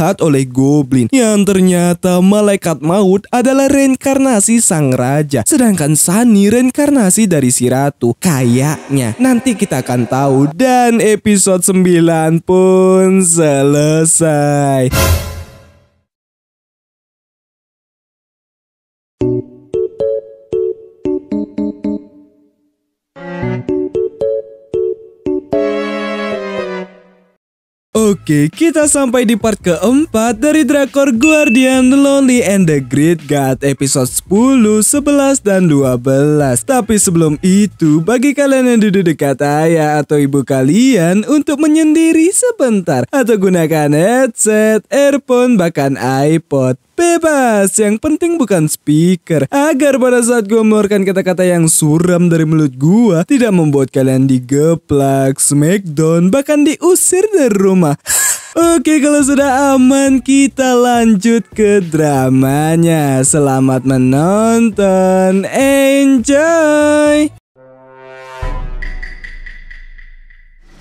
dilihat oleh Goblin yang ternyata malaikat maut adalah reinkarnasi sang raja. Sedangkan Sunny reinkarnasi dari si ratu. Kayaknya nanti kita akan tahu dan episode 9 pun selesai. Oke, kita sampai di part keempat dari Drakor Guardian Lonely and the Great God episode 10, 11, dan 12. Tapi sebelum itu, bagi kalian yang duduk dekat ayah atau ibu kalian untuk menyendiri sebentar atau gunakan headset, earphone, bahkan iPod bebas. Yang penting bukan speaker. Agar pada saat gue mengeluarkan kata-kata yang suram dari mulut gue, tidak membuat kalian digeplak, smackdown, bahkan diusir dari rumah. Oke kalau sudah aman kita lanjut ke dramanya Selamat menonton Enjoy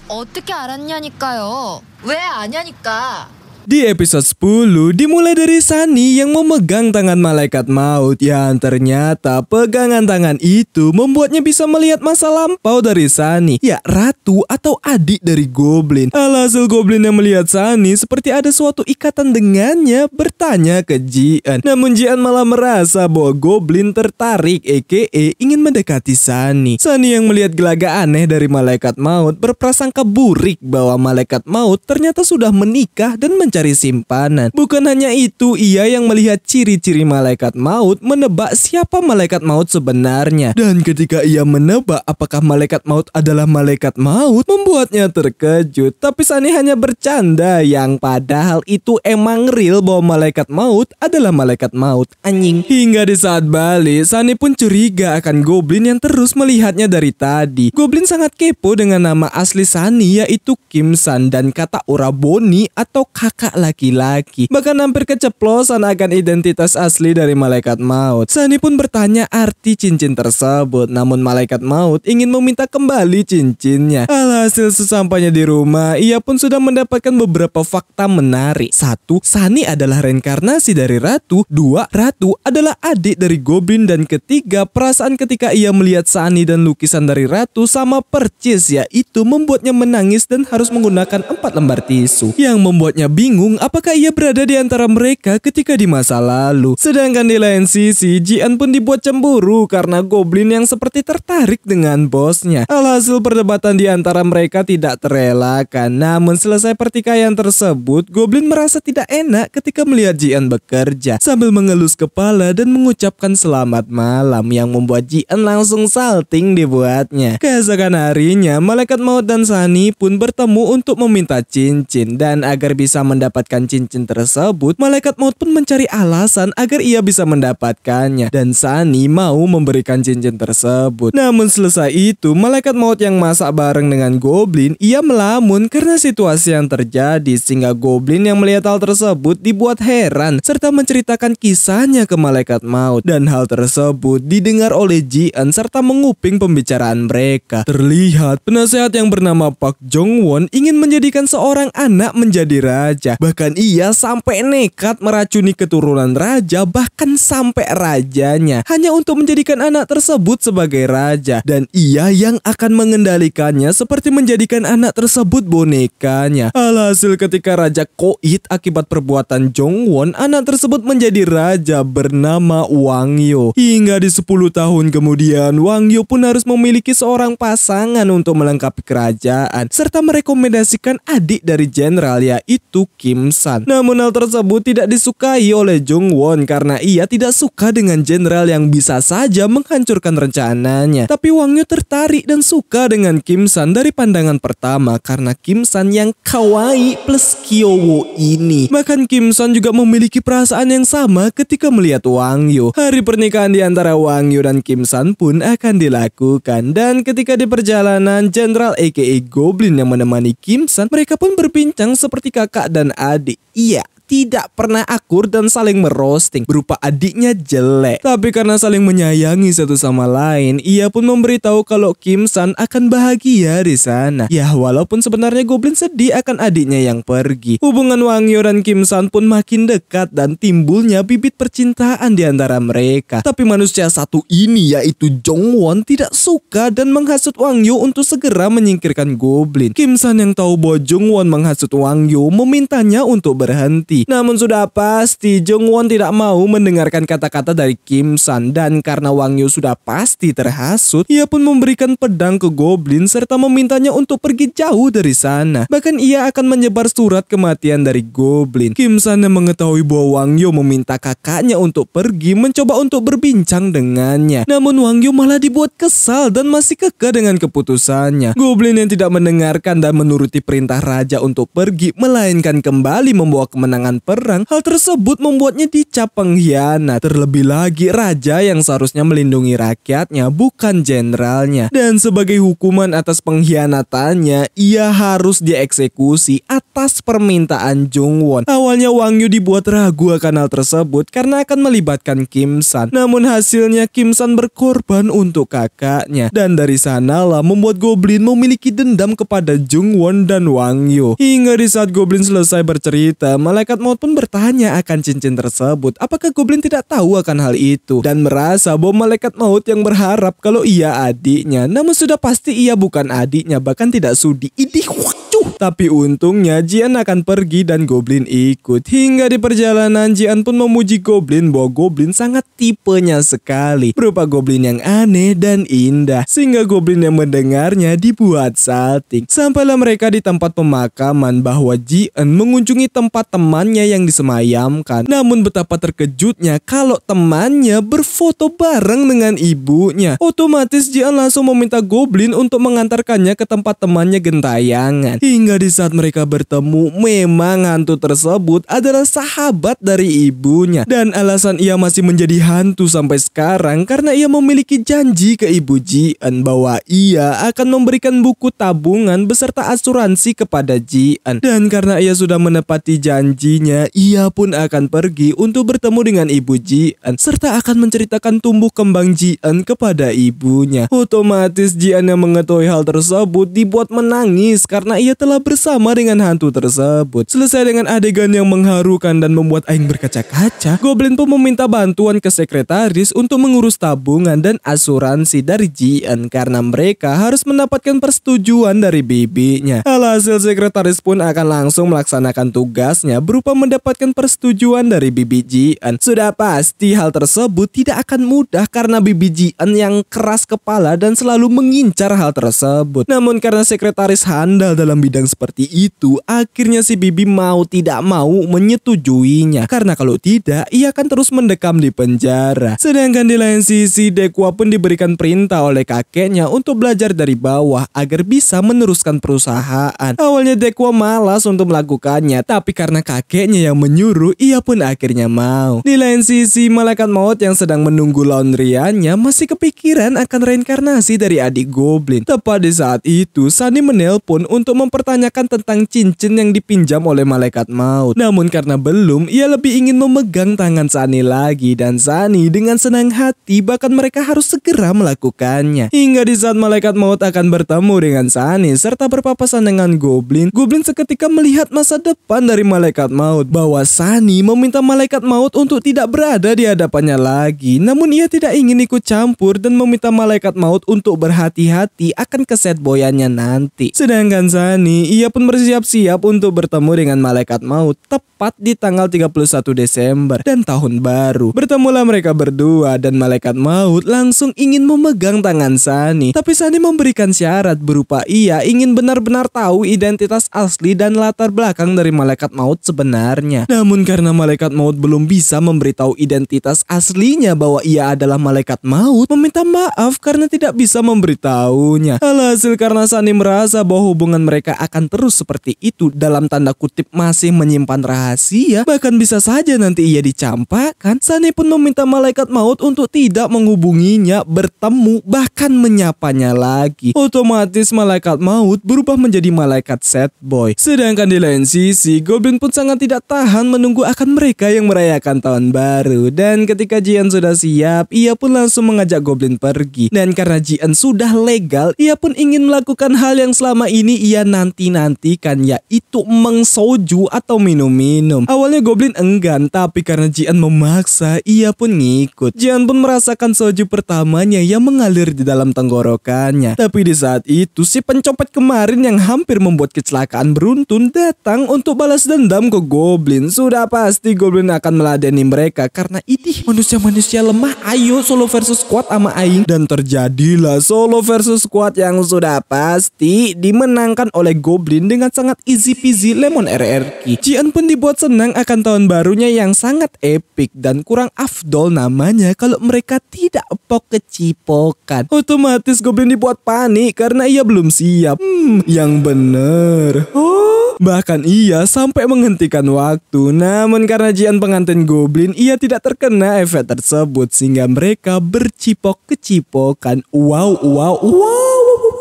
어떻게 알았냐니까요 왜 아냐니까 di episode 10 dimulai dari Sunny yang memegang tangan malaikat maut yang ternyata pegangan tangan itu membuatnya bisa melihat masa lampau dari Sunny, ya ratu atau adik dari Goblin. Alhasil Goblin yang melihat Sunny seperti ada suatu ikatan dengannya bertanya ke Jian. Namun Jian malah merasa bahwa Goblin tertarik EKE ingin mendekati Sunny. Sunny yang melihat gelaga aneh dari malaikat maut berprasangka burik bahwa malaikat maut ternyata sudah menikah dan men mencari simpanan. Bukan hanya itu, ia yang melihat ciri-ciri malaikat maut menebak siapa malaikat maut sebenarnya. Dan ketika ia menebak apakah malaikat maut adalah malaikat maut, membuatnya terkejut. Tapi Sani hanya bercanda yang padahal itu emang real bahwa malaikat maut adalah malaikat maut. Anjing. Hingga di saat balik, Sani pun curiga akan Goblin yang terus melihatnya dari tadi. Goblin sangat kepo dengan nama asli Sani yaitu Kim San dan kata Uraboni atau kak kakak laki-laki. Bahkan hampir keceplosan akan identitas asli dari malaikat maut. Sani pun bertanya arti cincin tersebut. Namun malaikat maut ingin meminta kembali cincinnya. Alhasil sesampainya di rumah, ia pun sudah mendapatkan beberapa fakta menarik. Satu, Sani adalah reinkarnasi dari Ratu. Dua, Ratu adalah adik dari Goblin. Dan ketiga, perasaan ketika ia melihat Sani dan lukisan dari Ratu sama percis yaitu membuatnya menangis dan harus menggunakan empat lembar tisu. Yang membuatnya bingung bingung apakah ia berada di antara mereka ketika di masa lalu. Sedangkan di lain sisi, Jian pun dibuat cemburu karena Goblin yang seperti tertarik dengan bosnya. Alhasil perdebatan di antara mereka tidak terelakkan. Namun selesai pertikaian tersebut, Goblin merasa tidak enak ketika melihat Jian bekerja sambil mengelus kepala dan mengucapkan selamat malam yang membuat Jian langsung salting dibuatnya. Keesokan harinya, malaikat maut dan Sani pun bertemu untuk meminta cincin dan agar bisa mendapatkan cincin tersebut, malaikat maut pun mencari alasan agar ia bisa mendapatkannya dan Sani mau memberikan cincin tersebut. Namun selesai itu, malaikat maut yang masak bareng dengan Goblin, ia melamun karena situasi yang terjadi sehingga Goblin yang melihat hal tersebut dibuat heran serta menceritakan kisahnya ke malaikat maut dan hal tersebut didengar oleh Jian serta menguping pembicaraan mereka. Terlihat penasehat yang bernama Pak Jong Won ingin menjadikan seorang anak menjadi raja raja. Bahkan ia sampai nekat meracuni keturunan raja, bahkan sampai rajanya, hanya untuk menjadikan anak tersebut sebagai raja. Dan ia yang akan mengendalikannya seperti menjadikan anak tersebut bonekanya. Alhasil ketika raja Koit akibat perbuatan Jongwon, anak tersebut menjadi raja bernama Wang Yo. Hingga di 10 tahun kemudian, Wang Yo pun harus memiliki seorang pasangan untuk melengkapi kerajaan, serta merekomendasikan adik dari jenderal yaitu Kim San. Namun hal tersebut tidak disukai oleh Jung Won karena ia tidak suka dengan jenderal yang bisa saja menghancurkan rencananya. Tapi Wang Yu tertarik dan suka dengan Kim San dari pandangan pertama karena Kim San yang kawaii plus kyowo ini. Bahkan Kim San juga memiliki perasaan yang sama ketika melihat Wang Yu. Hari pernikahan di antara Wang Yu dan Kim San pun akan dilakukan dan ketika di perjalanan Jenderal aka Goblin yang menemani Kim San mereka pun berbincang seperti kakak dan dan adik. Iya, tidak pernah akur dan saling merosting berupa adiknya jelek. Tapi karena saling menyayangi satu sama lain, ia pun memberitahu kalau Kim San akan bahagia di sana. Ya walaupun sebenarnya Goblin sedih akan adiknya yang pergi. Hubungan Wang Yo dan Kim San pun makin dekat dan timbulnya bibit percintaan di antara mereka. Tapi manusia satu ini yaitu Jong Won tidak suka dan menghasut Wang Yo untuk segera menyingkirkan Goblin. Kim San yang tahu bahwa Jong Won menghasut Wang Yo memintanya untuk berhenti. Namun sudah pasti Jung Won tidak mau mendengarkan kata-kata dari Kim San dan karena Wang Yu sudah pasti terhasut, ia pun memberikan pedang ke Goblin serta memintanya untuk pergi jauh dari sana. Bahkan ia akan menyebar surat kematian dari Goblin. Kim San yang mengetahui bahwa Wang Yu meminta kakaknya untuk pergi mencoba untuk berbincang dengannya. Namun Wang Yu malah dibuat kesal dan masih kekeh dengan keputusannya. Goblin yang tidak mendengarkan dan menuruti perintah raja untuk pergi melainkan kembali membawa kemenangan kemenangan perang, hal tersebut membuatnya dicap pengkhianat. Terlebih lagi raja yang seharusnya melindungi rakyatnya bukan jenderalnya. Dan sebagai hukuman atas pengkhianatannya, ia harus dieksekusi atas permintaan Jungwon. Awalnya Wang Yu dibuat ragu akan hal tersebut karena akan melibatkan Kim San. Namun hasilnya Kim San berkorban untuk kakaknya. Dan dari sanalah membuat Goblin memiliki dendam kepada Jungwon dan Wang Yu. Hingga di saat Goblin selesai bercerita, malaikat saat Maut pun bertanya akan cincin tersebut. Apakah Goblin tidak tahu akan hal itu dan merasa bahwa malaikat maut yang berharap kalau ia adiknya. Namun sudah pasti ia bukan adiknya bahkan tidak sudi. Idih. Acuh! Tapi untungnya Jian akan pergi dan Goblin ikut. Hingga di perjalanan Jian pun memuji Goblin bahwa Goblin sangat tipenya sekali. Berupa Goblin yang aneh dan indah. Sehingga Goblin yang mendengarnya dibuat salting. Sampailah mereka di tempat pemakaman bahwa Jian mengunjungi tempat temannya yang disemayamkan. Namun betapa terkejutnya kalau temannya berfoto bareng dengan ibunya. Otomatis Jian langsung meminta Goblin untuk mengantarkannya ke tempat temannya gentayangan. Hingga di saat mereka bertemu, memang hantu tersebut adalah sahabat dari ibunya. Dan alasan ia masih menjadi hantu sampai sekarang karena ia memiliki janji ke ibu Jian bahwa ia akan memberikan buku tabungan beserta asuransi kepada Jian. Dan karena ia sudah menepati janjinya, ia pun akan pergi untuk bertemu dengan ibu Jian serta akan menceritakan tumbuh kembang Jian kepada ibunya. Otomatis Jian yang mengetahui hal tersebut dibuat menangis karena ia telah bersama dengan hantu tersebut. Selesai dengan adegan yang mengharukan dan membuat Aing berkaca-kaca, Goblin pun meminta bantuan ke sekretaris untuk mengurus tabungan dan asuransi dari Jian karena mereka harus mendapatkan persetujuan dari bibinya. Alhasil sekretaris pun akan langsung melaksanakan tugasnya berupa mendapatkan persetujuan dari bibi Jian. Sudah pasti hal tersebut tidak akan mudah karena bibi Jian yang keras kepala dan selalu mengincar hal tersebut. Namun karena sekretaris handal dalam bidang seperti itu, akhirnya si Bibi mau tidak mau menyetujuinya. Karena kalau tidak, ia akan terus mendekam di penjara. Sedangkan di lain sisi, Dekwa pun diberikan perintah oleh kakeknya untuk belajar dari bawah agar bisa meneruskan perusahaan. Awalnya Dekwa malas untuk melakukannya, tapi karena kakeknya yang menyuruh, ia pun akhirnya mau. Di lain sisi, malaikat maut yang sedang menunggu laundryannya masih kepikiran akan reinkarnasi dari adik Goblin. Tepat di saat itu, Sunny menelpon untuk memper mempertanyakan tentang cincin yang dipinjam oleh malaikat maut. Namun karena belum, ia lebih ingin memegang tangan Sani lagi dan Sani dengan senang hati bahkan mereka harus segera melakukannya. Hingga di saat malaikat maut akan bertemu dengan Sani serta berpapasan dengan Goblin, Goblin seketika melihat masa depan dari malaikat maut bahwa Sani meminta malaikat maut untuk tidak berada di hadapannya lagi. Namun ia tidak ingin ikut campur dan meminta malaikat maut untuk berhati-hati akan keset boyannya nanti. Sedangkan Sani nih, ia pun bersiap-siap untuk bertemu dengan malaikat maut. Tep tepat di tanggal 31 Desember dan tahun baru. Bertemulah mereka berdua dan malaikat maut langsung ingin memegang tangan Sani. Tapi Sani memberikan syarat berupa ia ingin benar-benar tahu identitas asli dan latar belakang dari malaikat maut sebenarnya. Namun karena malaikat maut belum bisa memberitahu identitas aslinya bahwa ia adalah malaikat maut, meminta maaf karena tidak bisa memberitahunya. Alhasil karena Sani merasa bahwa hubungan mereka akan terus seperti itu dalam tanda kutip masih menyimpan rahasia rahasia, bahkan bisa saja nanti ia dicampakkan. Sani pun meminta malaikat maut untuk tidak menghubunginya, bertemu, bahkan menyapanya lagi. Otomatis malaikat maut berubah menjadi malaikat sad boy. Sedangkan di lain sisi, Goblin pun sangat tidak tahan menunggu akan mereka yang merayakan tahun baru. Dan ketika Jian sudah siap, ia pun langsung mengajak Goblin pergi. Dan karena Jian sudah legal, ia pun ingin melakukan hal yang selama ini ia nanti-nantikan, yaitu mengsoju atau minum-minum minum. Awalnya Goblin enggan, tapi karena Jian memaksa, ia pun ngikut. Jian pun merasakan soju pertamanya yang mengalir di dalam tenggorokannya. Tapi di saat itu, si pencopet kemarin yang hampir membuat kecelakaan beruntun datang untuk balas dendam ke Goblin. Sudah pasti Goblin akan meladeni mereka karena ini manusia-manusia lemah. Ayo solo versus squad sama Aing. Dan terjadilah solo versus squad yang sudah pasti dimenangkan oleh Goblin dengan sangat easy peasy lemon RRQ. Jian pun dibuat Membuat senang akan tahun barunya yang sangat epic dan kurang afdol namanya kalau mereka tidak pok kecipokan. Otomatis Goblin dibuat panik karena ia belum siap. Hmm, yang bener. Oh. Bahkan ia sampai menghentikan waktu. Namun karena Jian pengantin Goblin, ia tidak terkena efek tersebut sehingga mereka bercipok kecipokan. Wow, wow, wow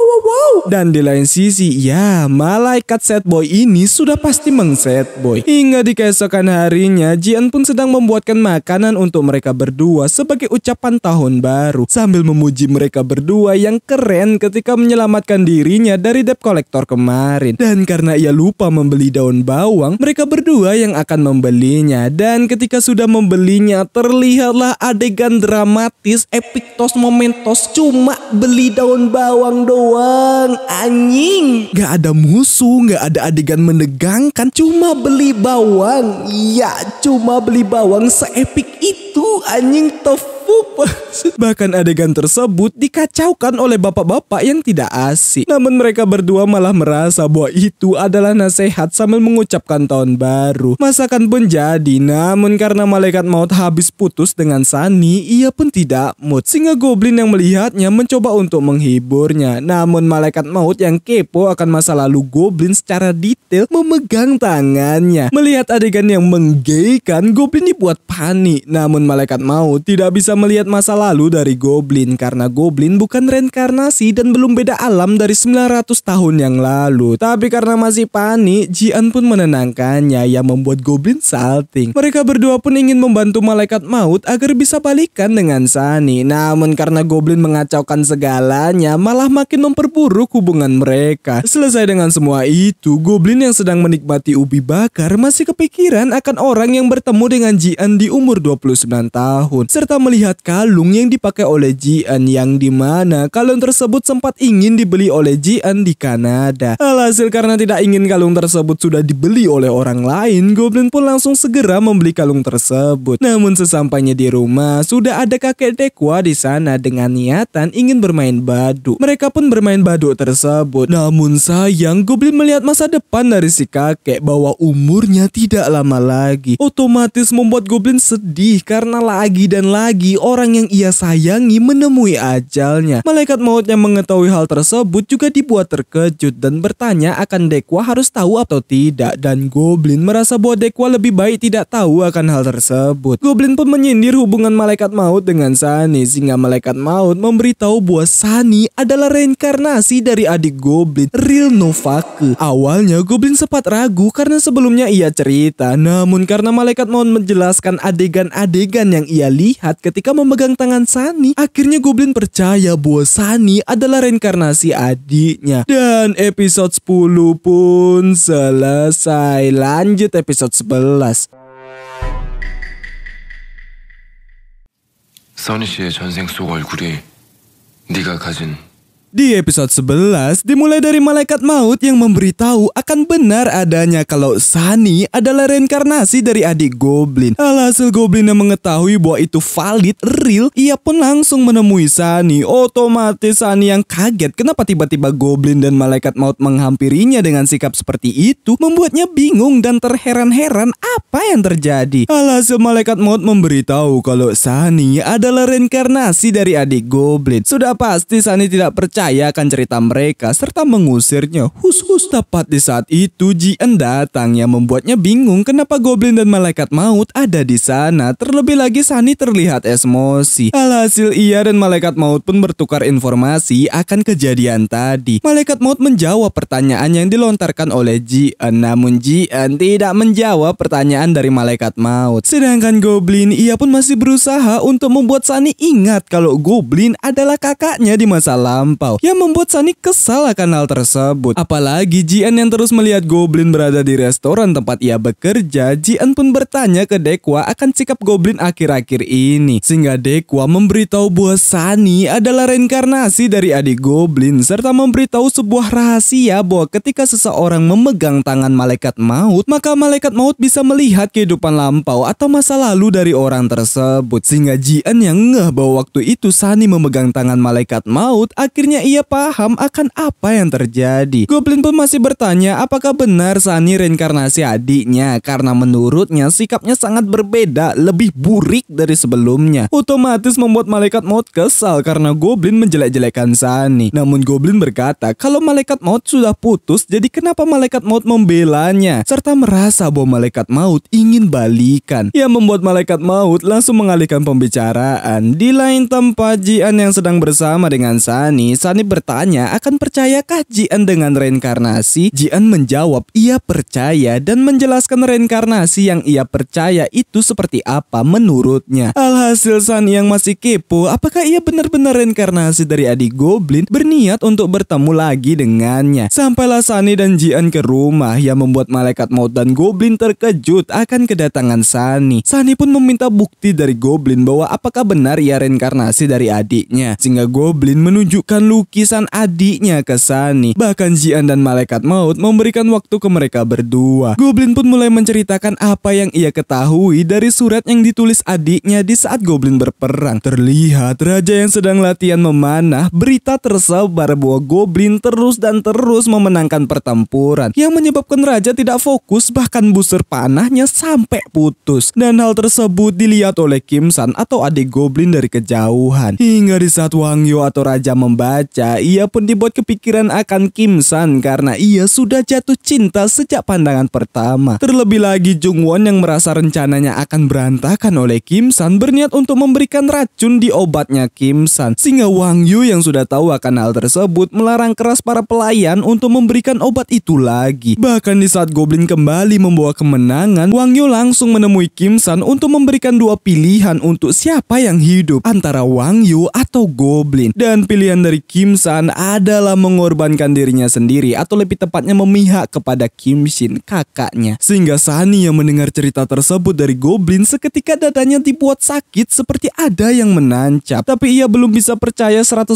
wow wow. Dan di lain sisi, ya malaikat set boy ini sudah pasti mengset boy. Hingga di keesokan harinya, Jian pun sedang membuatkan makanan untuk mereka berdua sebagai ucapan tahun baru. Sambil memuji mereka berdua yang keren ketika menyelamatkan dirinya dari debt collector kemarin. Dan karena ia lupa membeli daun bawang, mereka berdua yang akan membelinya. Dan ketika sudah membelinya, terlihatlah adegan dramatis, epiktos, momentos, cuma beli daun bawang doang doang anjing Gak ada musuh gak ada adegan menegangkan Cuma beli bawang Iya cuma beli bawang seepik itu anjing tof Bahkan adegan tersebut dikacaukan oleh bapak-bapak yang tidak asik. Namun mereka berdua malah merasa bahwa itu adalah nasihat sambil mengucapkan tahun baru. Masakan pun jadi, namun karena malaikat maut habis putus dengan Sani, ia pun tidak mood. Sehingga Goblin yang melihatnya mencoba untuk menghiburnya. Namun malaikat maut yang kepo akan masa lalu Goblin secara detail memegang tangannya. Melihat adegan yang menggeikan, Goblin dibuat panik. Namun malaikat maut tidak bisa melihat masa lalu dari Goblin karena Goblin bukan reinkarnasi dan belum beda alam dari 900 tahun yang lalu. Tapi karena masih panik, Jian pun menenangkannya yang membuat Goblin salting. Mereka berdua pun ingin membantu malaikat maut agar bisa balikan dengan Sunny. Namun karena Goblin mengacaukan segalanya, malah makin memperburuk hubungan mereka. Selesai dengan semua itu, Goblin yang sedang menikmati ubi bakar masih kepikiran akan orang yang bertemu dengan Jian di umur 29 tahun serta melihat melihat kalung yang dipakai oleh Jian yang dimana kalung tersebut sempat ingin dibeli oleh Jian di Kanada. Alhasil karena tidak ingin kalung tersebut sudah dibeli oleh orang lain, Goblin pun langsung segera membeli kalung tersebut. Namun sesampainya di rumah, sudah ada kakek Dekwa di sana dengan niatan ingin bermain badu. Mereka pun bermain badu tersebut. Namun sayang, Goblin melihat masa depan dari si kakek bahwa umurnya tidak lama lagi. Otomatis membuat Goblin sedih karena lagi dan lagi orang yang ia sayangi menemui ajalnya. Malaikat maut yang mengetahui hal tersebut juga dibuat terkejut dan bertanya akan Dekwa harus tahu atau tidak dan Goblin merasa bahwa Dekwa lebih baik tidak tahu akan hal tersebut. Goblin pun menyindir hubungan malaikat maut dengan Sani sehingga malaikat maut memberitahu bahwa Sani adalah reinkarnasi dari adik Goblin Real Novake. Awalnya Goblin sempat ragu karena sebelumnya ia cerita namun karena malaikat maut menjelaskan adegan-adegan yang ia lihat ketika ketika memegang tangan Sunny, akhirnya Goblin percaya bahwa Sunny adalah reinkarnasi adiknya. Dan episode 10 pun selesai. Lanjut episode 11. Sunny's 씨의 전생 속 얼굴이 네가 가진 di episode 11 dimulai dari malaikat maut yang memberitahu akan benar adanya kalau Sunny adalah reinkarnasi dari adik Goblin. Alhasil Goblin yang mengetahui bahwa itu valid, real, ia pun langsung menemui Sunny. Otomatis Sunny yang kaget kenapa tiba-tiba Goblin dan malaikat maut menghampirinya dengan sikap seperti itu membuatnya bingung dan terheran-heran apa yang terjadi. Alhasil malaikat maut memberitahu kalau Sunny adalah reinkarnasi dari adik Goblin. Sudah pasti Sunny tidak percaya akan cerita mereka serta mengusirnya. Hus-hus tepat di saat itu Jien datang yang membuatnya bingung kenapa goblin dan malaikat maut ada di sana. Terlebih lagi Sani terlihat emosi. Alhasil ia dan malaikat maut pun bertukar informasi akan kejadian tadi. Malaikat maut menjawab pertanyaan yang dilontarkan oleh Jien. Namun Jien tidak menjawab pertanyaan dari malaikat maut. Sedangkan goblin ia pun masih berusaha untuk membuat Sani ingat kalau goblin adalah kakaknya di masa lampau yang membuat Sunny kesal akan hal tersebut. Apalagi Jian yang terus melihat Goblin berada di restoran tempat ia bekerja, Jian pun bertanya ke Dekwa akan sikap Goblin akhir-akhir ini. Sehingga Dekwa memberitahu bahwa Sunny adalah reinkarnasi dari adik Goblin serta memberitahu sebuah rahasia bahwa ketika seseorang memegang tangan malaikat maut, maka malaikat maut bisa melihat kehidupan lampau atau masa lalu dari orang tersebut. Sehingga Jian yang ngeh bahwa waktu itu Sunny memegang tangan malaikat maut, akhirnya akhirnya ia paham akan apa yang terjadi. Goblin pun masih bertanya apakah benar Sunny reinkarnasi adiknya karena menurutnya sikapnya sangat berbeda, lebih burik dari sebelumnya. Otomatis membuat malaikat maut kesal karena Goblin menjelek-jelekan Sunny. Namun Goblin berkata kalau malaikat maut sudah putus jadi kenapa malaikat maut membelanya serta merasa bahwa malaikat maut ingin balikan. Ia membuat malaikat maut langsung mengalihkan pembicaraan. Di lain tempat Jian yang sedang bersama dengan Sunny Sani bertanya akan percayakah Jian dengan reinkarnasi? Jian menjawab ia percaya dan menjelaskan reinkarnasi yang ia percaya itu seperti apa menurutnya. Alhasil Sani yang masih kepo apakah ia benar-benar reinkarnasi dari adik Goblin berniat untuk bertemu lagi dengannya. Sampailah Sani dan Jian ke rumah yang membuat malaikat maut dan Goblin terkejut akan kedatangan Sani. Sani pun meminta bukti dari Goblin bahwa apakah benar ia reinkarnasi dari adiknya. Sehingga Goblin menunjukkan lu lukisan adiknya ke Sunny. Bahkan Jian dan Malaikat Maut memberikan waktu ke mereka berdua. Goblin pun mulai menceritakan apa yang ia ketahui dari surat yang ditulis adiknya di saat Goblin berperang. Terlihat raja yang sedang latihan memanah, berita tersebar bahwa Goblin terus dan terus memenangkan pertempuran yang menyebabkan raja tidak fokus bahkan busur panahnya sampai putus. Dan hal tersebut dilihat oleh Kim San atau adik Goblin dari kejauhan. Hingga di saat Wang Yu atau raja membaca kaca, ia pun dibuat kepikiran akan Kim San karena ia sudah jatuh cinta sejak pandangan pertama. Terlebih lagi Jung Won yang merasa rencananya akan berantakan oleh Kim San berniat untuk memberikan racun di obatnya Kim San. Sehingga Wang Yu yang sudah tahu akan hal tersebut melarang keras para pelayan untuk memberikan obat itu lagi. Bahkan di saat Goblin kembali membawa kemenangan, Wang Yu langsung menemui Kim San untuk memberikan dua pilihan untuk siapa yang hidup antara Wang Yu atau Goblin. Dan pilihan dari Kim Kim San adalah mengorbankan dirinya sendiri atau lebih tepatnya memihak kepada Kim Shin kakaknya. Sehingga Sunny yang mendengar cerita tersebut dari Goblin seketika dadanya dibuat sakit seperti ada yang menancap. Tapi ia belum bisa percaya 100%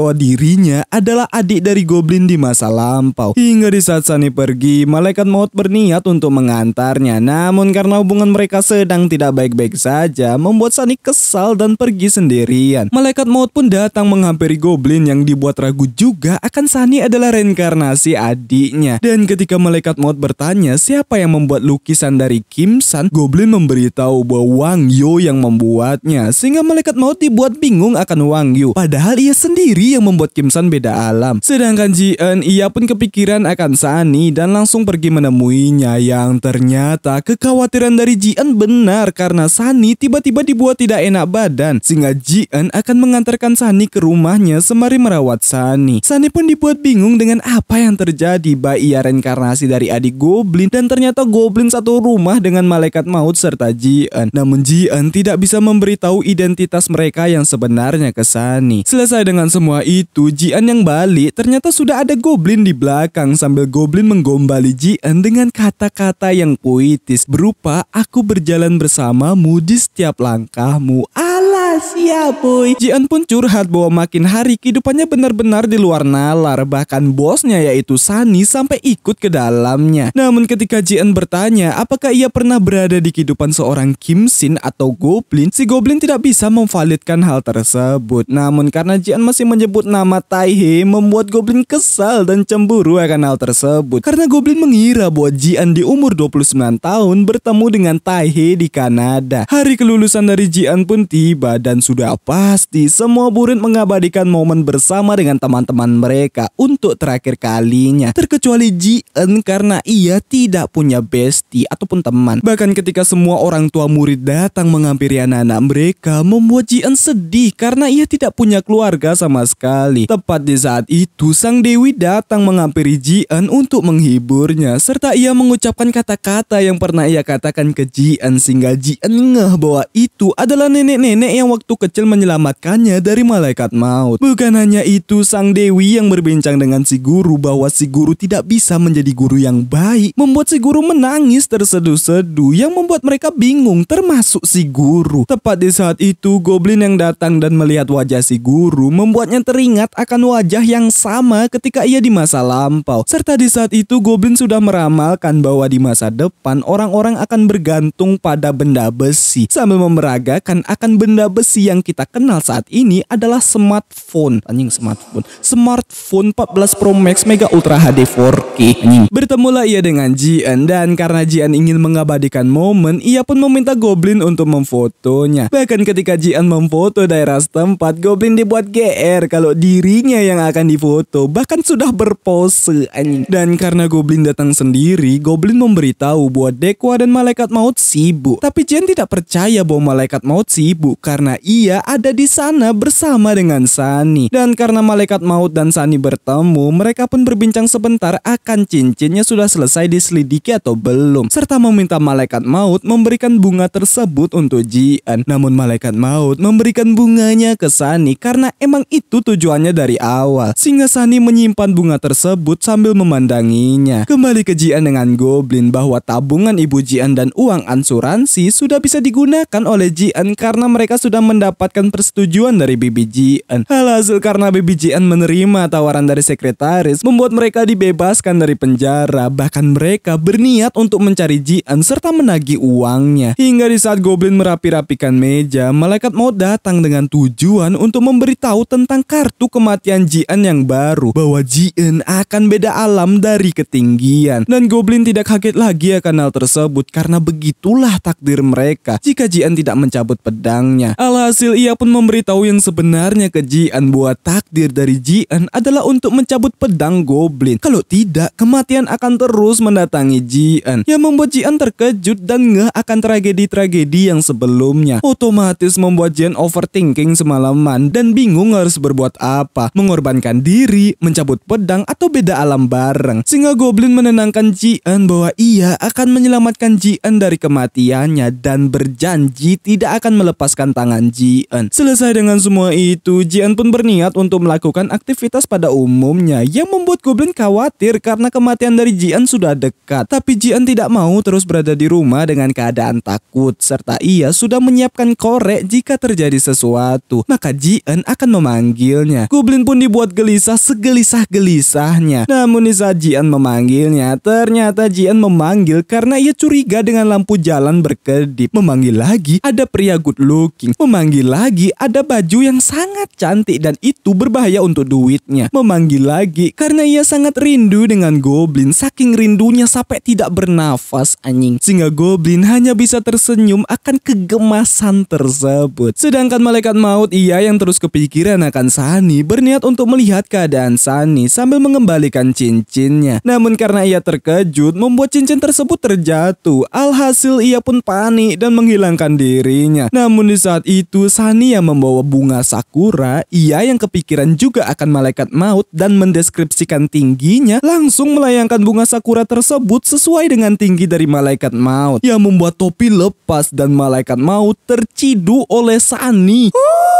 bahwa dirinya adalah adik dari Goblin di masa lampau. Hingga di saat Sunny pergi, malaikat maut berniat untuk mengantarnya. Namun karena hubungan mereka sedang tidak baik-baik saja, membuat Sunny kesal dan pergi sendirian. Malaikat maut pun datang menghampiri Goblin yang dibuat ragu juga akan Sunny adalah reinkarnasi adiknya. Dan ketika malaikat maut bertanya siapa yang membuat lukisan dari Kim San, Goblin memberitahu bahwa Wang Yo yang membuatnya. Sehingga malaikat maut dibuat bingung akan Wang Yu. Padahal ia sendiri yang membuat Kim San beda alam. Sedangkan Ji Eun ia pun kepikiran akan Sunny dan langsung pergi menemuinya yang ternyata kekhawatiran dari Ji Eun benar karena Sunny tiba-tiba dibuat tidak enak badan. Sehingga Ji Eun akan mengantarkan Sunny ke rumahnya semakin Damari merawat Sunny. Sunny pun dibuat bingung dengan apa yang terjadi. Bayi ia reinkarnasi dari adik Goblin dan ternyata Goblin satu rumah dengan malaikat maut serta Jian. Namun Jian tidak bisa memberitahu identitas mereka yang sebenarnya ke Sunny. Selesai dengan semua itu, Jian yang balik ternyata sudah ada Goblin di belakang sambil Goblin menggombali Jian dengan kata-kata yang puitis berupa aku berjalan bersamamu di setiap langkahmu. Alas ya boy. Jian pun curhat bahwa makin hari kehidupannya benar-benar di luar nalar, bahkan bosnya yaitu Sunny sampai ikut ke dalamnya. Namun ketika Jian bertanya apakah ia pernah berada di kehidupan seorang Kim Sin atau Goblin, si Goblin tidak bisa memvalidkan hal tersebut. Namun karena Jian masih menyebut nama Taihe, membuat Goblin kesal dan cemburu akan hal tersebut. Karena Goblin mengira bahwa Jian di umur 29 tahun bertemu dengan Taihe di Kanada. Hari kelulusan dari Jian pun tiba dan sudah pasti semua burin mengabadikan momen bersama dengan teman-teman mereka untuk terakhir kalinya. Terkecuali Ji-eun karena ia tidak punya bestie ataupun teman. Bahkan ketika semua orang tua murid datang menghampiri anak-anak mereka, membuat Ji-eun sedih karena ia tidak punya keluarga sama sekali. Tepat di saat itu, Sang Dewi datang menghampiri Ji-eun untuk menghiburnya, serta ia mengucapkan kata-kata yang pernah ia katakan ke Ji-eun sehingga Ji-eun ngeh bahwa itu adalah nenek-nenek yang waktu kecil menyelamatkannya dari malaikat maut. Bukan Bukan hanya itu, sang Dewi yang berbincang dengan si guru bahwa si guru tidak bisa menjadi guru yang baik, membuat si guru menangis tersedu-sedu yang membuat mereka bingung termasuk si guru. Tepat di saat itu, Goblin yang datang dan melihat wajah si guru membuatnya teringat akan wajah yang sama ketika ia di masa lampau. Serta di saat itu, Goblin sudah meramalkan bahwa di masa depan orang-orang akan bergantung pada benda besi sambil memeragakan akan benda besi yang kita kenal saat ini adalah smartphone anjing smartphone smartphone 14 Pro Max Mega Ultra HD 4K anjing bertemulah ia dengan Jian dan karena Jian ingin mengabadikan momen ia pun meminta Goblin untuk memfotonya bahkan ketika Jian memfoto daerah setempat Goblin dibuat GR kalau dirinya yang akan difoto bahkan sudah berpose anjing dan karena Goblin datang sendiri Goblin memberitahu buat Dekwa dan malaikat maut sibuk tapi Jian tidak percaya bahwa malaikat maut sibuk karena ia ada di sana bersama dengan Sunny. Dan karena malaikat maut dan Sani bertemu, mereka pun berbincang sebentar akan cincinnya sudah selesai diselidiki atau belum. Serta meminta malaikat maut memberikan bunga tersebut untuk Jian. Namun malaikat maut memberikan bunganya ke Sani karena emang itu tujuannya dari awal. Sehingga Sani menyimpan bunga tersebut sambil memandanginya. Kembali ke Jian dengan Goblin bahwa tabungan ibu Jian dan uang ansuransi sudah bisa digunakan oleh Jian karena mereka sudah mendapatkan persetujuan dari bibi Jian. Alhasil karena BBJN menerima tawaran dari sekretaris membuat mereka dibebaskan dari penjara. Bahkan mereka berniat untuk mencari Jian serta menagih uangnya. Hingga di saat Goblin merapi-rapikan meja, malaikat mau datang dengan tujuan untuk memberitahu tentang kartu kematian Jian yang baru. Bahwa Jian akan beda alam dari ketinggian. Dan Goblin tidak kaget lagi akan hal tersebut karena begitulah takdir mereka jika Jian tidak mencabut pedangnya. Alhasil ia pun memberitahu yang sebenarnya ke Jian buat takdir dari Jian adalah untuk mencabut pedang goblin. Kalau tidak, kematian akan terus mendatangi Jian yang membuat Jian terkejut dan ngeh akan tragedi-tragedi yang sebelumnya. Otomatis membuat Jian overthinking semalaman dan bingung harus berbuat apa, mengorbankan diri, mencabut pedang atau beda alam bareng. Sehingga goblin menenangkan Jian bahwa ia akan menyelamatkan Jian dari kematiannya dan berjanji tidak akan melepaskan tangan Jian. Selesai dengan semua itu, Jian pun berniat berniat untuk melakukan aktivitas pada umumnya yang membuat Goblin khawatir karena kematian dari Jian sudah dekat. Tapi Jian tidak mau terus berada di rumah dengan keadaan takut serta ia sudah menyiapkan korek jika terjadi sesuatu. Maka Jian akan memanggilnya. Goblin pun dibuat gelisah segelisah gelisahnya Namun saat Jian memanggilnya, ternyata Jian memanggil karena ia curiga dengan lampu jalan berkedip. Memanggil lagi ada pria good looking. Memanggil lagi ada baju yang sangat cantik dan itu berbahaya untuk duitnya. Memanggil lagi karena ia sangat rindu dengan Goblin saking rindunya sampai tidak bernafas anjing. Sehingga Goblin hanya bisa tersenyum akan kegemasan tersebut. Sedangkan malaikat maut ia yang terus kepikiran akan Sani berniat untuk melihat keadaan Sani sambil mengembalikan cincinnya. Namun karena ia terkejut membuat cincin tersebut terjatuh. Alhasil ia pun panik dan menghilangkan dirinya. Namun di saat itu Sani yang membawa bunga sakura ia yang yang kepikiran juga akan malaikat maut dan mendeskripsikan tingginya langsung melayangkan bunga sakura tersebut sesuai dengan tinggi dari malaikat maut yang membuat topi lepas dan malaikat maut terciduk oleh Sani. Huh!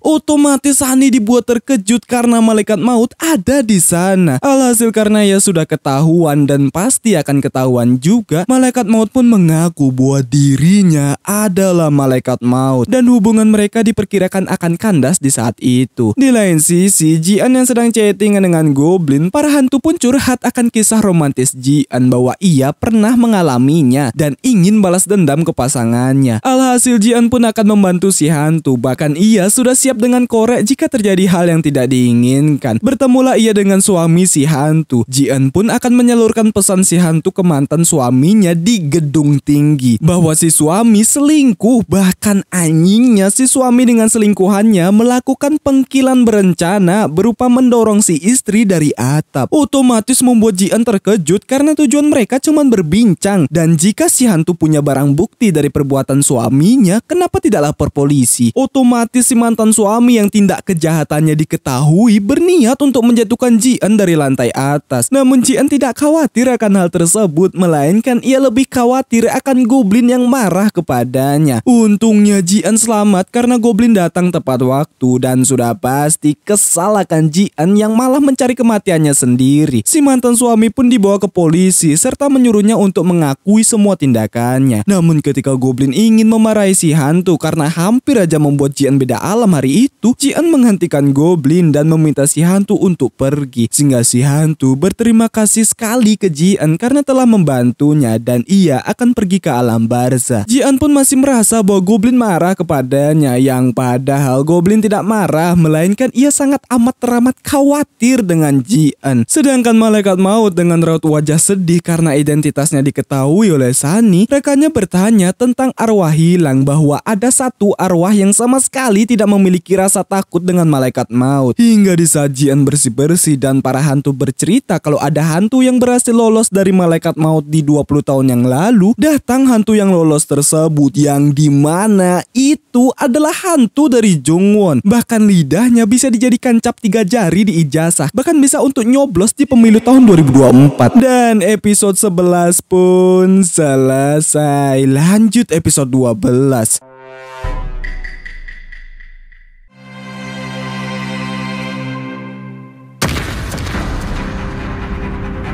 Otomatis Hani dibuat terkejut karena malaikat maut ada di sana. Alhasil karena ia sudah ketahuan dan pasti akan ketahuan juga, malaikat maut pun mengaku bahwa dirinya adalah malaikat maut dan hubungan mereka diperkirakan akan kandas di saat itu. Di lain sisi, Jian yang sedang chattingan dengan Goblin, para hantu pun curhat akan kisah romantis Jian bahwa ia pernah mengalaminya dan ingin balas dendam ke pasangannya. Alhasil Jian pun akan membantu si hantu, bahkan ia sudah siap siap dengan korek jika terjadi hal yang tidak diinginkan. Bertemulah ia dengan suami si hantu. Jian pun akan menyalurkan pesan si hantu ke mantan suaminya di gedung tinggi. Bahwa si suami selingkuh bahkan anjingnya si suami dengan selingkuhannya melakukan pengkilan berencana berupa mendorong si istri dari atap. Otomatis membuat Jian terkejut karena tujuan mereka cuma berbincang. Dan jika si hantu punya barang bukti dari perbuatan suaminya, kenapa tidak lapor polisi? Otomatis si mantan suami suami yang tindak kejahatannya diketahui berniat untuk menjatuhkan Jian dari lantai atas. Namun Jian tidak khawatir akan hal tersebut, melainkan ia lebih khawatir akan Goblin yang marah kepadanya. Untungnya Jian selamat karena Goblin datang tepat waktu dan sudah pasti kesal akan Jian yang malah mencari kematiannya sendiri. Si mantan suami pun dibawa ke polisi serta menyuruhnya untuk mengakui semua tindakannya. Namun ketika Goblin ingin memarahi si hantu karena hampir aja membuat Jian beda alam hari hari itu, Jian menghentikan Goblin dan meminta si hantu untuk pergi. Sehingga si hantu berterima kasih sekali ke Jian karena telah membantunya dan ia akan pergi ke alam barza. Jian pun masih merasa bahwa Goblin marah kepadanya yang padahal Goblin tidak marah melainkan ia sangat amat teramat khawatir dengan Jian. Sedangkan malaikat maut dengan raut wajah sedih karena identitasnya diketahui oleh Sani, rekannya bertanya tentang arwah hilang bahwa ada satu arwah yang sama sekali tidak memiliki memiliki rasa takut dengan malaikat maut. Hingga di sajian bersih-bersih dan para hantu bercerita kalau ada hantu yang berhasil lolos dari malaikat maut di 20 tahun yang lalu, datang hantu yang lolos tersebut yang dimana itu adalah hantu dari Jungwon. Bahkan lidahnya bisa dijadikan cap tiga jari di ijazah, bahkan bisa untuk nyoblos di pemilu tahun 2024. Dan episode 11 pun selesai. Lanjut episode 12.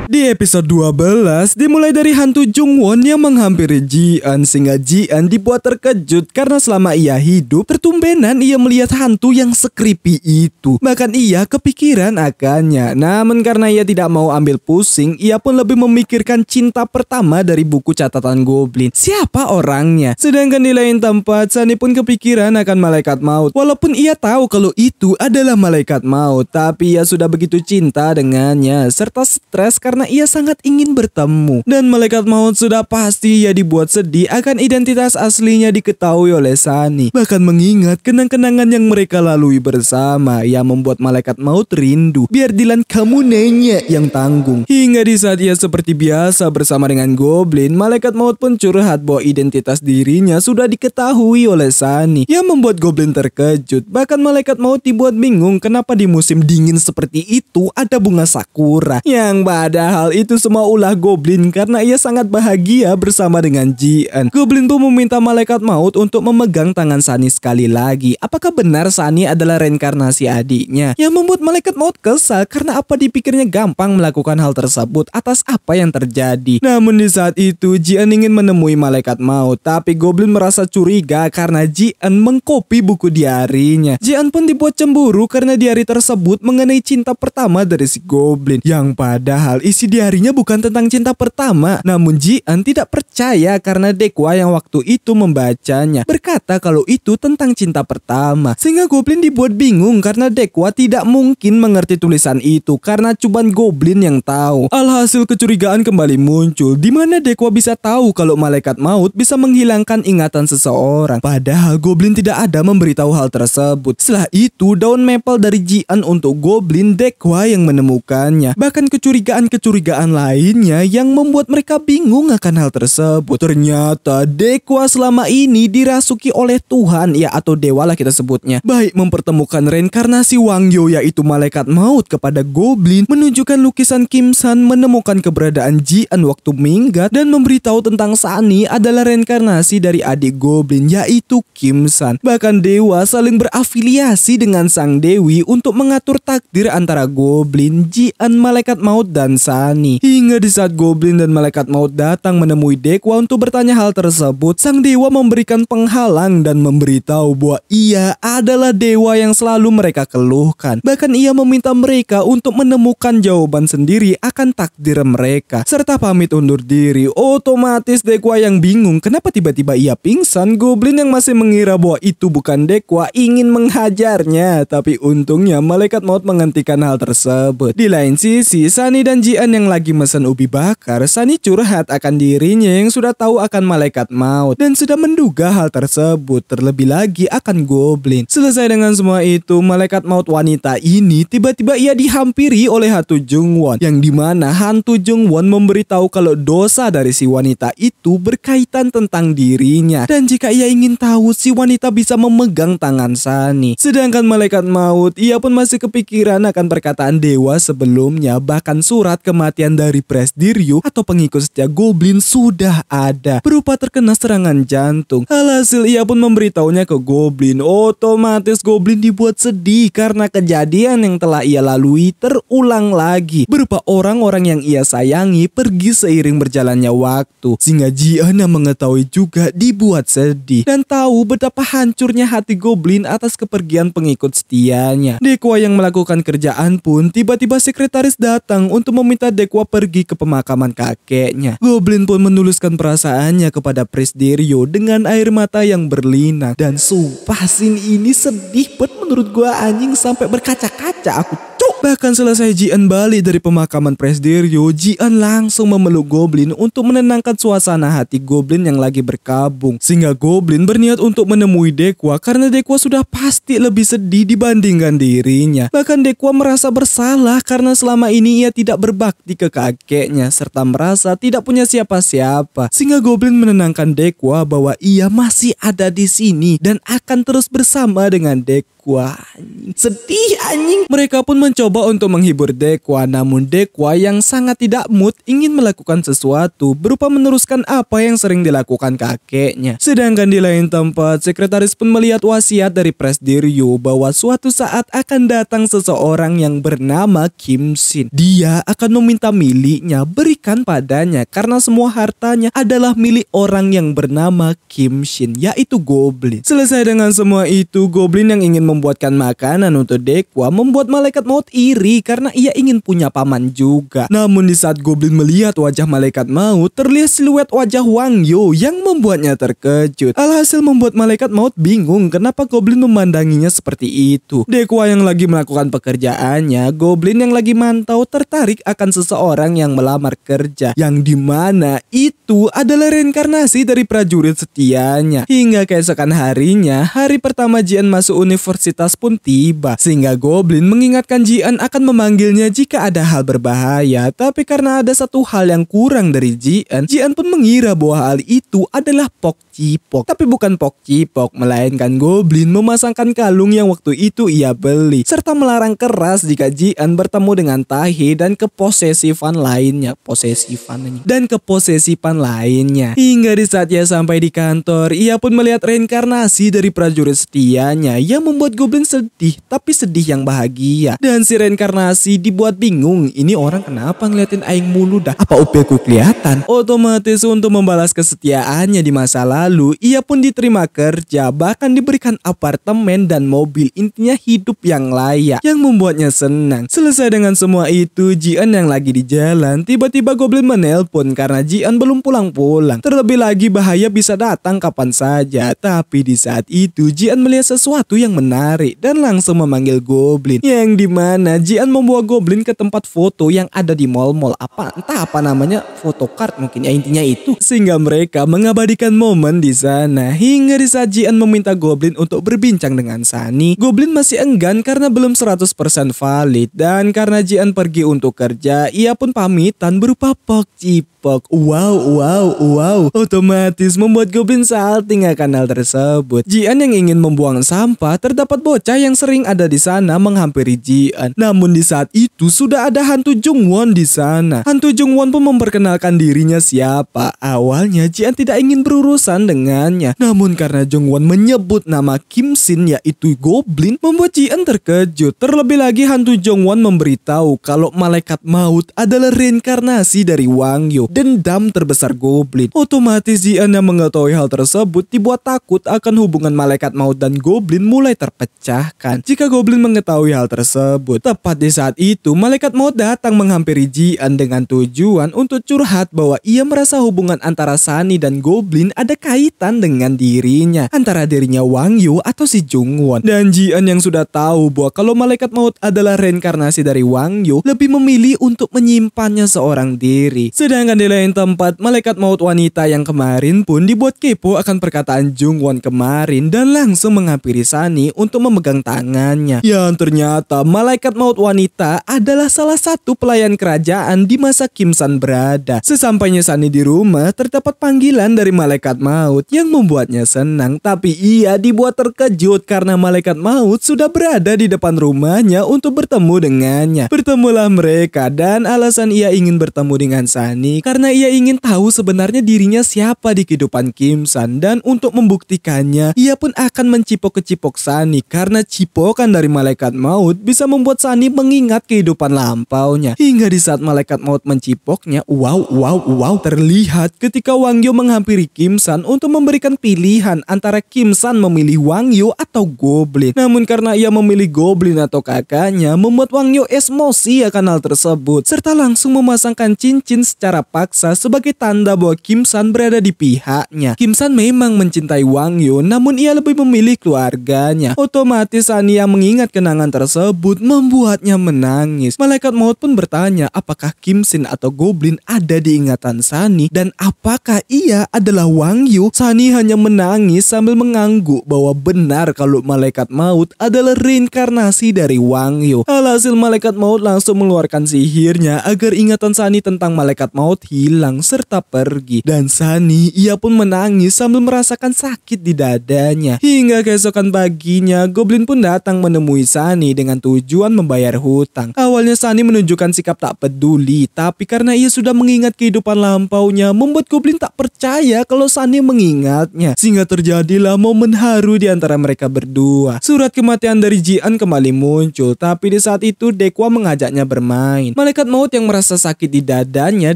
Di episode 12 dimulai dari hantu Jungwon yang menghampiri Jian sehingga Jian dibuat terkejut karena selama ia hidup tertumbenan ia melihat hantu yang sekripi itu. Bahkan ia kepikiran akannya. Namun karena ia tidak mau ambil pusing, ia pun lebih memikirkan cinta pertama dari buku catatan goblin. Siapa orangnya? Sedangkan di lain tempat Sunny pun kepikiran akan malaikat maut. Walaupun ia tahu kalau itu adalah malaikat maut, tapi ia sudah begitu cinta dengannya serta stres karena karena ia sangat ingin bertemu. Dan malaikat maut sudah pasti ia dibuat sedih akan identitas aslinya diketahui oleh Sani. Bahkan mengingat kenang-kenangan yang mereka lalui bersama ia membuat malaikat maut rindu. Biar Dilan kamu nenek yang tanggung. Hingga di saat ia seperti biasa bersama dengan Goblin, malaikat maut pun curhat bahwa identitas dirinya sudah diketahui oleh Sani. Yang membuat Goblin terkejut. Bahkan malaikat maut dibuat bingung kenapa di musim dingin seperti itu ada bunga sakura. Yang pada Padahal itu semua ulah Goblin karena ia sangat bahagia bersama dengan Jian. Goblin pun meminta malaikat maut untuk memegang tangan Sani sekali lagi. Apakah benar Sani adalah reinkarnasi adiknya? Yang membuat malaikat maut kesal karena apa dipikirnya gampang melakukan hal tersebut atas apa yang terjadi. Namun di saat itu Jian ingin menemui malaikat maut tapi Goblin merasa curiga karena Jian mengkopi buku diarinya. Jian pun dibuat cemburu karena diari tersebut mengenai cinta pertama dari si Goblin yang padahal isi Isi diarinya bukan tentang cinta pertama, namun Ji'an tidak percaya karena Dekwa yang waktu itu membacanya berkata kalau itu tentang cinta pertama. Sehingga Goblin dibuat bingung karena Dekwa tidak mungkin mengerti tulisan itu karena cuman Goblin yang tahu. Alhasil kecurigaan kembali muncul di mana Dekwa bisa tahu kalau malaikat maut bisa menghilangkan ingatan seseorang. Padahal Goblin tidak ada memberitahu hal tersebut. Setelah itu daun maple dari Jian untuk Goblin Dekwa yang menemukannya. Bahkan kecurigaan-kecurigaan kecurigaan lainnya yang membuat mereka bingung akan hal tersebut. Ternyata Dekwa selama ini dirasuki oleh Tuhan ya atau dewa lah kita sebutnya. Baik mempertemukan reinkarnasi Wangyo yaitu malaikat maut kepada Goblin menunjukkan lukisan Kim San menemukan keberadaan ji an waktu minggat dan memberitahu tentang Sani adalah reinkarnasi dari adik Goblin yaitu Kim San. Bahkan dewa saling berafiliasi dengan sang dewi untuk mengatur takdir antara Goblin, ji an malaikat maut dan Sani. Tani. Hingga di saat Goblin dan Malaikat Maut datang menemui Dekwa untuk bertanya hal tersebut, sang dewa memberikan penghalang dan memberitahu bahwa ia adalah dewa yang selalu mereka keluhkan. Bahkan ia meminta mereka untuk menemukan jawaban sendiri akan takdir mereka, serta pamit undur diri. Otomatis Dekwa yang bingung kenapa tiba-tiba ia pingsan, Goblin yang masih mengira bahwa itu bukan Dekwa ingin menghajarnya. Tapi untungnya Malaikat Maut menghentikan hal tersebut. Di lain sisi, Sunny dan Jia yang lagi mesen ubi bakar, Sunny curhat akan dirinya yang sudah tahu akan malaikat maut dan sudah menduga hal tersebut, terlebih lagi akan goblin. Selesai dengan semua itu, malaikat maut wanita ini tiba-tiba ia dihampiri oleh Jung Jungwon, yang dimana Hantu Jungwon memberitahu kalau dosa dari si wanita itu berkaitan tentang dirinya. Dan jika ia ingin tahu, si wanita bisa memegang tangan Sunny. Sedangkan malaikat maut, ia pun masih kepikiran akan perkataan dewa sebelumnya, bahkan surat kematian dari Presdirio atau pengikut setia Goblin sudah ada berupa terkena serangan jantung. Alhasil ia pun memberitahunya ke Goblin. Otomatis Goblin dibuat sedih karena kejadian yang telah ia lalui terulang lagi berupa orang-orang yang ia sayangi pergi seiring berjalannya waktu. Sehingga Jiana mengetahui juga dibuat sedih dan tahu betapa hancurnya hati Goblin atas kepergian pengikut setianya. Dekwa yang melakukan kerjaan pun tiba-tiba sekretaris datang untuk meminta meminta Dekwa pergi ke pemakaman kakeknya. Goblin pun menuliskan perasaannya kepada Dirio dengan air mata yang berlinang. Dan sumpah scene ini sedih banget menurut gua anjing sampai berkaca-kaca aku Bahkan selesai Jian balik dari pemakaman Presdirio Jian langsung memeluk Goblin untuk menenangkan suasana hati Goblin yang lagi berkabung. Sehingga Goblin berniat untuk menemui Dekwa karena Dekwa sudah pasti lebih sedih dibandingkan dirinya. Bahkan Dekwa merasa bersalah karena selama ini ia tidak berbahaya berbakti ke kakeknya serta merasa tidak punya siapa-siapa. Sehingga Goblin menenangkan Dekwa bahwa ia masih ada di sini dan akan terus bersama dengan Dekwa. Dekwa anjing. Sedih anjing. Mereka pun mencoba untuk menghibur Dekwa namun Dekwa yang sangat tidak mood ingin melakukan sesuatu berupa meneruskan apa yang sering dilakukan kakeknya. Sedangkan di lain tempat, sekretaris pun melihat wasiat dari Presdiryu bahwa suatu saat akan datang seseorang yang bernama Kim Sin. Dia akan meminta miliknya, berikan padanya karena semua hartanya adalah milik orang yang bernama Kim Shin, yaitu Goblin. Selesai dengan semua itu, Goblin yang ingin membuatkan makanan untuk Dekwa membuat malaikat maut iri karena ia ingin punya paman juga. Namun di saat Goblin melihat wajah malaikat maut, terlihat siluet wajah Wang Yo yang membuatnya terkejut. Alhasil membuat malaikat maut bingung kenapa Goblin memandanginya seperti itu. Dekwa yang lagi melakukan pekerjaannya, Goblin yang lagi mantau tertarik akan merupakan seseorang yang melamar kerja, yang dimana itu adalah reinkarnasi dari prajurit setianya. Hingga keesokan harinya, hari pertama Jian masuk universitas pun tiba, sehingga Goblin mengingatkan Jian akan memanggilnya jika ada hal berbahaya. Tapi karena ada satu hal yang kurang dari Jian, Jian pun mengira bahwa hal itu adalah Pok cipok. Tapi bukan pok cipok, melainkan Goblin memasangkan kalung yang waktu itu ia beli, serta melarang keras jika Jian bertemu dengan Tahi dan keposesifan lainnya. Posesifan ini Dan keposesifan lainnya. Hingga di saat ia sampai di kantor, ia pun melihat reinkarnasi dari prajurit setianya yang membuat Goblin sedih, tapi sedih yang bahagia. Dan si reinkarnasi dibuat bingung, ini orang kenapa ngeliatin Aing mulu dah? Apa upilku kelihatan? Otomatis untuk membalas kesetiaannya di masa lalu, Lalu ia pun diterima kerja, bahkan diberikan apartemen dan mobil, intinya hidup yang layak, yang membuatnya senang. Selesai dengan semua itu, Jian yang lagi di jalan, tiba-tiba Goblin menelpon karena Jian belum pulang-pulang. Terlebih lagi bahaya bisa datang kapan saja, tapi di saat itu Jian melihat sesuatu yang menarik dan langsung memanggil Goblin. Yang dimana Jian membawa Goblin ke tempat foto yang ada di mall-mall apa entah apa namanya, fotocard mungkin ya intinya itu. Sehingga mereka mengabadikan momen Goblin di sana. Hingga disajian meminta Goblin untuk berbincang dengan Sunny. Goblin masih enggan karena belum 100% valid dan karena Jian pergi untuk kerja, ia pun pamitan berupa pok cipok. Wow, wow, wow. Otomatis membuat Goblin salting akan hal tersebut. Jian yang ingin membuang sampah, terdapat bocah yang sering ada di sana menghampiri Jian. Namun di saat itu sudah ada hantu Jungwon di sana. Hantu Jungwon pun memperkenalkan dirinya siapa. Awalnya Jian tidak ingin berurusan dengannya. Namun karena Won menyebut nama Kim Sin yaitu Goblin, membuat Ji Eun terkejut. Terlebih lagi hantu Won memberitahu kalau malaikat maut adalah reinkarnasi dari Wang Yu, dendam terbesar Goblin. Otomatis Ji Eun yang mengetahui hal tersebut dibuat takut akan hubungan malaikat maut dan Goblin mulai terpecahkan. Jika Goblin mengetahui hal tersebut, tepat di saat itu malaikat maut datang menghampiri Ji Eun dengan tujuan untuk curhat bahwa ia merasa hubungan antara Sunny dan Goblin ada kaitan berkaitan dengan dirinya, antara dirinya Wang Yu atau si Jung Won Dan Jian yang sudah tahu bahwa kalau malaikat maut adalah reinkarnasi dari Wang Yu, lebih memilih untuk menyimpannya seorang diri. Sedangkan di lain tempat, malaikat maut wanita yang kemarin pun dibuat kepo akan perkataan Jung Won kemarin dan langsung menghampiri Sani untuk memegang tangannya. Yang ternyata malaikat maut wanita adalah salah satu pelayan kerajaan di masa Kim San berada. Sesampainya Sani di rumah, terdapat panggilan dari malaikat maut maut yang membuatnya senang tapi ia dibuat terkejut karena malaikat maut sudah berada di depan rumahnya untuk bertemu dengannya. Bertemulah mereka dan alasan ia ingin bertemu dengan Sani karena ia ingin tahu sebenarnya dirinya siapa di kehidupan Kim San dan untuk membuktikannya ia pun akan mencipok-kecipok Sani karena cipokan dari malaikat maut bisa membuat Sani mengingat kehidupan lampaunya. Hingga di saat malaikat maut mencipoknya, wow wow wow terlihat ketika Wang Yo menghampiri Kim San untuk memberikan pilihan antara Kim San memilih Wang Yu atau Goblin. Namun karena ia memilih Goblin atau kakaknya, membuat Wang Yu emosi akan hal tersebut, serta langsung memasangkan cincin secara paksa sebagai tanda bahwa Kim San berada di pihaknya. Kim San memang mencintai Wang Yu, namun ia lebih memilih keluarganya. Otomatis Ania mengingat kenangan tersebut membuatnya menangis. Malaikat maut pun bertanya apakah Kim Sin atau Goblin ada di ingatan Sani dan apakah ia adalah Wang Yu Ayu, Sani hanya menangis sambil mengangguk bahwa benar kalau malaikat maut adalah reinkarnasi dari Wang Yu. Alhasil malaikat maut langsung mengeluarkan sihirnya agar ingatan Sani tentang malaikat maut hilang serta pergi. Dan Sani, ia pun menangis sambil merasakan sakit di dadanya. Hingga keesokan paginya, Goblin pun datang menemui Sani dengan tujuan membayar hutang. Awalnya Sani menunjukkan sikap tak peduli, tapi karena ia sudah mengingat kehidupan lampaunya, membuat Goblin tak percaya kalau Sani mengingatnya. Sehingga terjadilah momen haru di antara mereka berdua. Surat kematian dari Jian kembali muncul, tapi di saat itu Dekwa mengajaknya bermain. Malaikat maut yang merasa sakit di dadanya,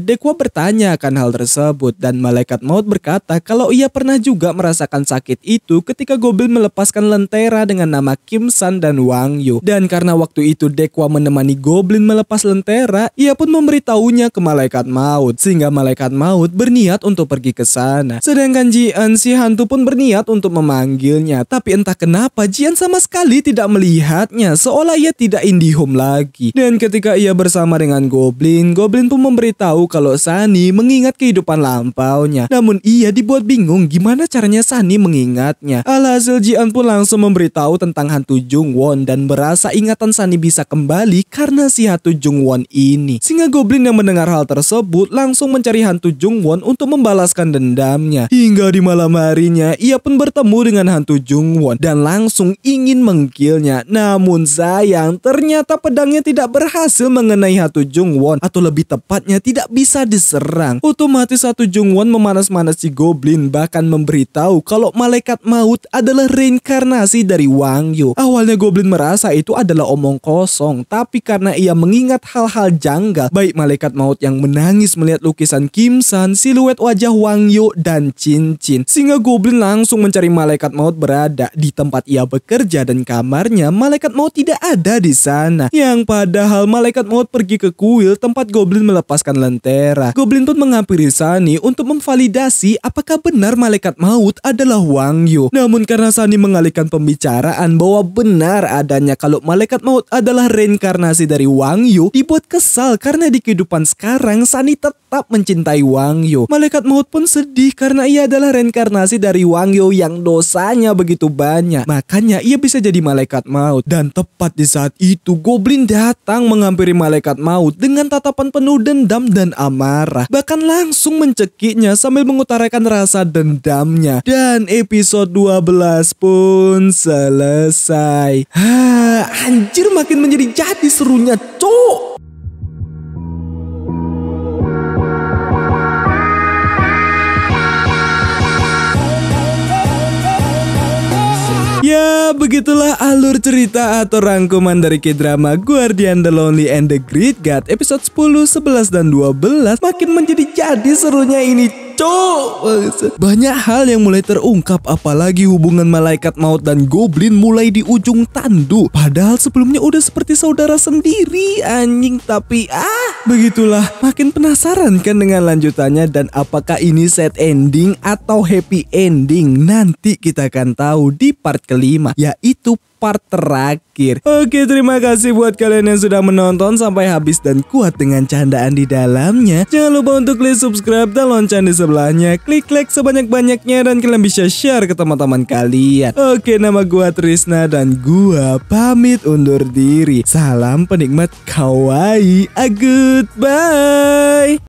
Dekwa bertanya akan hal tersebut dan malaikat maut berkata kalau ia pernah juga merasakan sakit itu ketika Goblin melepaskan lentera dengan nama Kim San dan Wang Yu. Dan karena waktu itu Dekwa menemani Goblin melepas lentera, ia pun memberitahunya ke malaikat maut sehingga malaikat maut berniat untuk pergi ke sana. Sedangkan dengan Jian, si hantu pun berniat untuk memanggilnya. Tapi entah kenapa Jian sama sekali tidak melihatnya. Seolah ia tidak indihome lagi. Dan ketika ia bersama dengan Goblin, Goblin pun memberitahu kalau Sani mengingat kehidupan lampaunya. Namun ia dibuat bingung gimana caranya Sani mengingatnya. Alhasil Jian pun langsung memberitahu tentang hantu Jung Won dan berasa ingatan Sani bisa kembali karena si hantu Jung Won ini. Singa Goblin yang mendengar hal tersebut langsung mencari hantu Jung Won untuk membalaskan dendamnya. Hingga di malam harinya, ia pun bertemu dengan hantu Jungwon dan langsung ingin mengkilnya. Namun sayang, ternyata pedangnya tidak berhasil mengenai hantu Jungwon atau lebih tepatnya tidak bisa diserang. Otomatis hantu Jungwon memanas-manas si Goblin bahkan memberitahu kalau malaikat maut adalah reinkarnasi dari Wang Yu. Awalnya Goblin merasa itu adalah omong kosong, tapi karena ia mengingat hal-hal janggal, baik malaikat maut yang menangis melihat lukisan Kim San, siluet wajah Wang Yu dan Chin cincin. Singa Goblin langsung mencari malaikat maut berada di tempat ia bekerja dan kamarnya malaikat maut tidak ada di sana. Yang padahal malaikat maut pergi ke kuil tempat Goblin melepaskan lentera. Goblin pun menghampiri Sani untuk memvalidasi apakah benar malaikat maut adalah Wang Yu. Namun karena Sani mengalihkan pembicaraan bahwa benar adanya kalau malaikat maut adalah reinkarnasi dari Wang Yu, dibuat kesal karena di kehidupan sekarang Sani tetap mencintai Wang Yu. Malaikat maut pun sedih karena ia adalah reinkarnasi dari Wang Yu yang dosanya begitu banyak. Makanya ia bisa jadi malaikat maut. Dan tepat di saat itu Goblin datang menghampiri malaikat maut dengan tatapan penuh dendam dan amarah. Bahkan langsung mencekiknya sambil mengutarakan rasa dendamnya. Dan episode 12 pun selesai. Ha, anjir makin menjadi jadi serunya cok. begitulah alur cerita atau rangkuman dari K-drama Guardian the Lonely and the Great God episode 10, 11, dan 12 makin menjadi jadi serunya ini banyak hal yang mulai terungkap apalagi hubungan malaikat maut dan goblin mulai di ujung tandu. Padahal sebelumnya udah seperti saudara sendiri anjing tapi ah begitulah makin penasaran kan dengan lanjutannya dan apakah ini set ending atau happy ending nanti kita akan tahu di part kelima yaitu part terakhir. Oke, terima kasih buat kalian yang sudah menonton sampai habis dan kuat dengan candaan di dalamnya. Jangan lupa untuk klik subscribe dan lonceng di sebelahnya. Klik like sebanyak-banyaknya dan kalian bisa share ke teman-teman kalian. Oke, nama gua Trisna dan gua pamit undur diri. Salam penikmat kawaii. A bye.